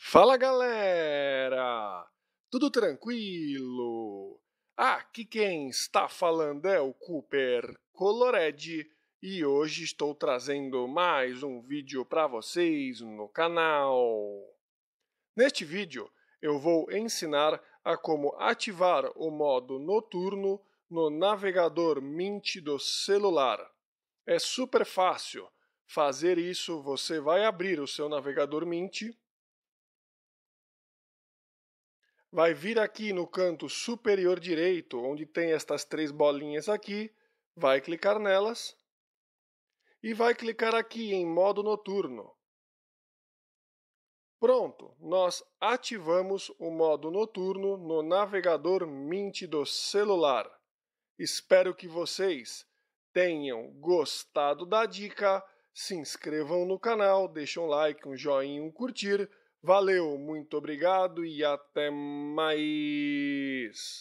Fala galera! Tudo tranquilo? Aqui ah, quem está falando é o Cooper Colored e hoje estou trazendo mais um vídeo para vocês no canal. Neste vídeo eu vou ensinar a como ativar o modo noturno no navegador Mint do celular. É super fácil. Fazer isso, você vai abrir o seu navegador Mint vai vir aqui no canto superior direito, onde tem estas três bolinhas aqui, vai clicar nelas e vai clicar aqui em modo noturno. Pronto, nós ativamos o modo noturno no navegador Mint do celular. Espero que vocês tenham gostado da dica. Se inscrevam no canal, deixem um like, um joinha, um curtir. Valeu, muito obrigado e até mais!